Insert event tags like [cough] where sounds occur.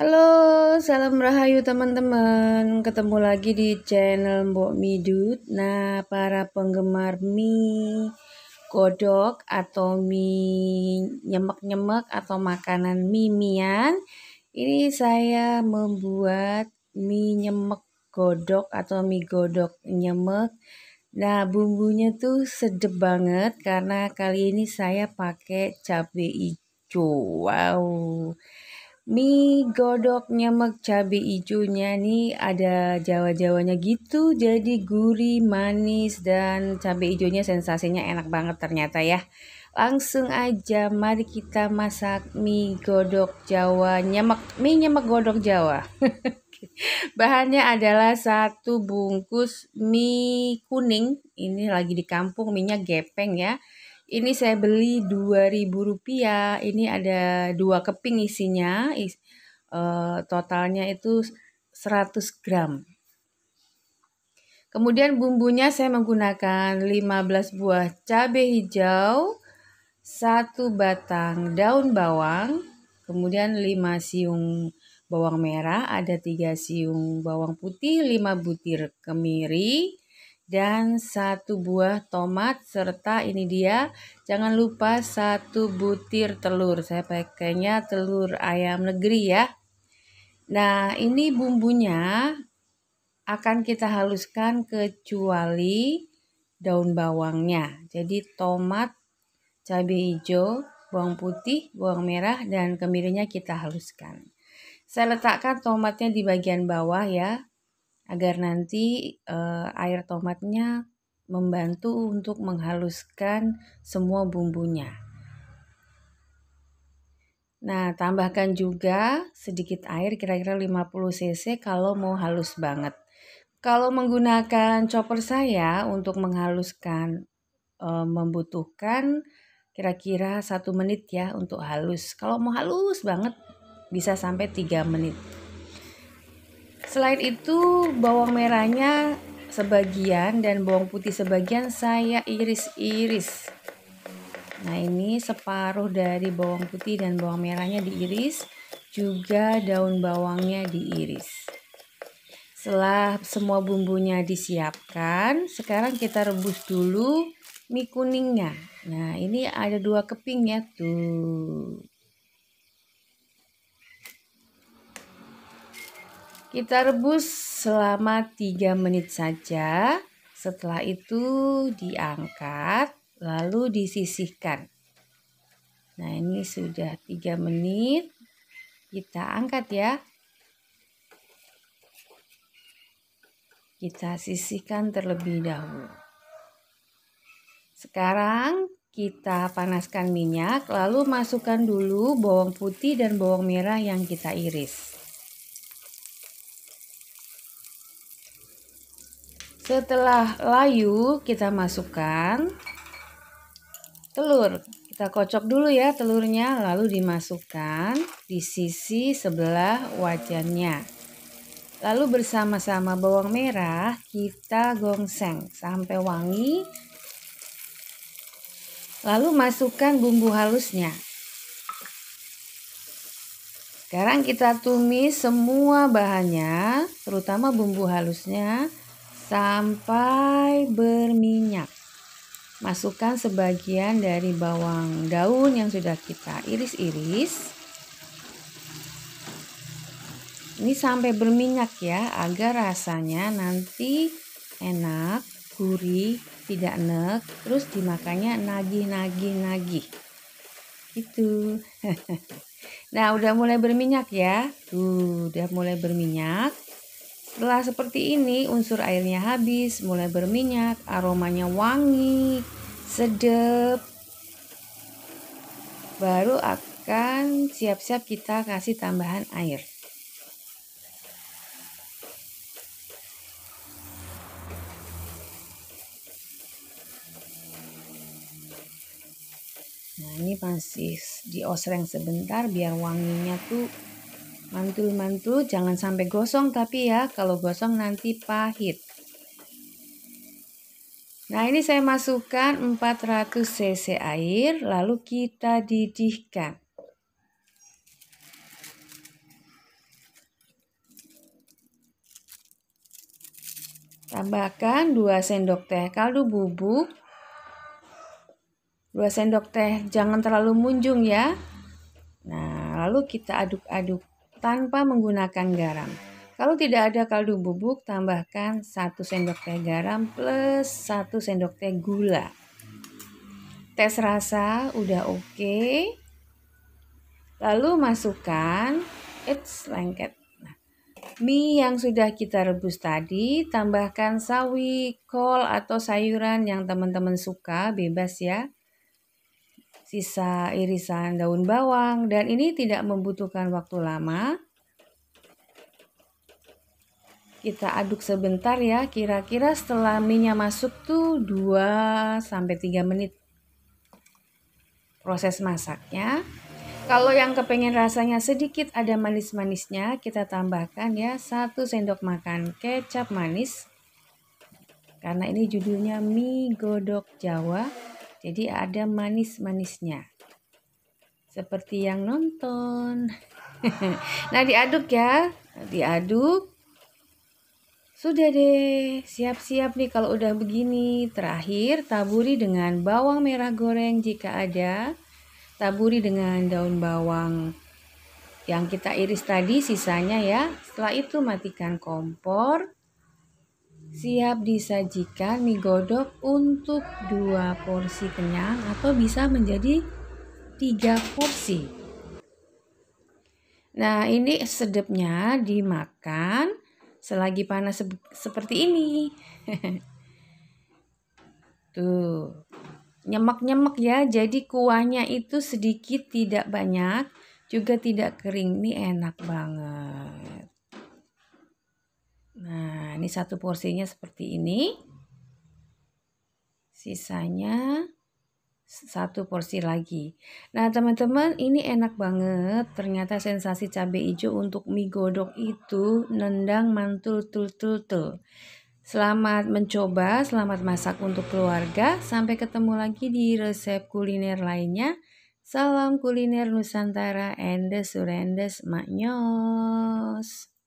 Halo, salam rahayu teman-teman. Ketemu lagi di channel Mbok Midut. Nah, para penggemar mie godok atau mie nyemek-nyemek atau makanan mie ini saya membuat mie nyemek godok atau mie godok nyemek. Nah, bumbunya tuh sedep banget karena kali ini saya pakai cabai hijau. Wow mie godoknya nyemek cabe hijaunya nih ada jawa-jawanya gitu jadi gurih manis dan cabe hijaunya sensasinya enak banget ternyata ya langsung aja mari kita masak mie godok jawa nyemek mie nyemek godok jawa [laughs] bahannya adalah satu bungkus mie kuning ini lagi di kampung minyak gepeng ya ini saya beli Rp2.000, ini ada dua keping isinya, is, uh, totalnya itu 100 gram. Kemudian bumbunya saya menggunakan 15 buah cabai hijau, satu batang daun bawang, kemudian 5 siung bawang merah, ada 3 siung bawang putih, 5 butir kemiri, dan satu buah tomat serta ini dia jangan lupa satu butir telur saya pakainya telur ayam negeri ya nah ini bumbunya akan kita haluskan kecuali daun bawangnya jadi tomat cabai hijau bawang putih bawang merah dan kemirinya kita haluskan saya letakkan tomatnya di bagian bawah ya agar nanti uh, air tomatnya membantu untuk menghaluskan semua bumbunya. Nah, tambahkan juga sedikit air kira-kira 50 cc kalau mau halus banget. Kalau menggunakan chopper saya untuk menghaluskan e, membutuhkan kira-kira satu menit ya untuk halus. Kalau mau halus banget bisa sampai tiga menit. Selain itu, bawang merahnya sebagian dan bawang putih sebagian saya iris-iris. Nah, ini separuh dari bawang putih dan bawang merahnya diiris, juga daun bawangnya diiris. Setelah semua bumbunya disiapkan, sekarang kita rebus dulu mie kuningnya. Nah, ini ada dua keping ya tuh. Kita rebus selama 3 menit saja. Setelah itu diangkat lalu disisihkan. Nah, ini sudah 3 menit. Kita angkat ya. Kita sisihkan terlebih dahulu. Sekarang kita panaskan minyak, lalu masukkan dulu bawang putih dan bawang merah yang kita iris. Setelah layu, kita masukkan telur. Kita kocok dulu ya telurnya, lalu dimasukkan di sisi sebelah wajannya. Lalu bersama-sama bawang merah kita gongseng sampai wangi. Lalu masukkan bumbu halusnya. Sekarang kita tumis semua bahannya, terutama bumbu halusnya sampai berminyak. Masukkan sebagian dari bawang daun yang sudah kita iris-iris. Ini sampai berminyak ya, agar rasanya nanti enak, gurih, tidak enek, terus dimakannya nagih-nagih-nagih. Gitu. [laughs] nah, udah mulai berminyak ya. Tuh, udah mulai berminyak. Setelah seperti ini, unsur airnya habis, mulai berminyak, aromanya wangi, sedap. Baru akan siap-siap kita kasih tambahan air. Nah, ini masih diosreng sebentar biar wanginya tuh Mantul-mantul jangan sampai gosong tapi ya kalau gosong nanti pahit. Nah ini saya masukkan 400 cc air lalu kita didihkan. Tambahkan 2 sendok teh kaldu bubuk. 2 sendok teh jangan terlalu munjung ya. Nah lalu kita aduk-aduk tanpa menggunakan garam. Kalau tidak ada kaldu bubuk, tambahkan 1 sendok teh garam plus 1 sendok teh gula. Tes rasa udah oke. Okay. Lalu masukkan it's lengket. Nah, mie yang sudah kita rebus tadi, tambahkan sawi, kol atau sayuran yang teman-teman suka, bebas ya sisa irisan daun bawang dan ini tidak membutuhkan waktu lama. Kita aduk sebentar ya, kira-kira setelah minyak masuk tuh 2 sampai 3 menit proses masaknya. Kalau yang kepengen rasanya sedikit ada manis-manisnya, kita tambahkan ya 1 sendok makan kecap manis. Karena ini judulnya mie godok Jawa. Jadi ada manis-manisnya. Seperti yang nonton. [laughs] nah, diaduk ya. Diaduk. Sudah deh, siap-siap nih kalau udah begini. Terakhir, taburi dengan bawang merah goreng jika ada. Taburi dengan daun bawang yang kita iris tadi sisanya ya. Setelah itu matikan kompor. Siap disajikan mie godok untuk dua porsi kenyang atau bisa menjadi tiga porsi. Nah, ini sedapnya dimakan selagi panas se seperti ini. [laughs] Tuh. Nyemek-nyemek ya. Jadi kuahnya itu sedikit tidak banyak, juga tidak kering. Ini enak banget. Nah, ini satu porsinya seperti ini. Sisanya satu porsi lagi. Nah, teman-teman, ini enak banget. Ternyata sensasi cabe hijau untuk mie godok itu nendang mantul tul tul tul. Selamat mencoba, selamat masak untuk keluarga. Sampai ketemu lagi di resep kuliner lainnya. Salam kuliner Nusantara and the surendes maknyos.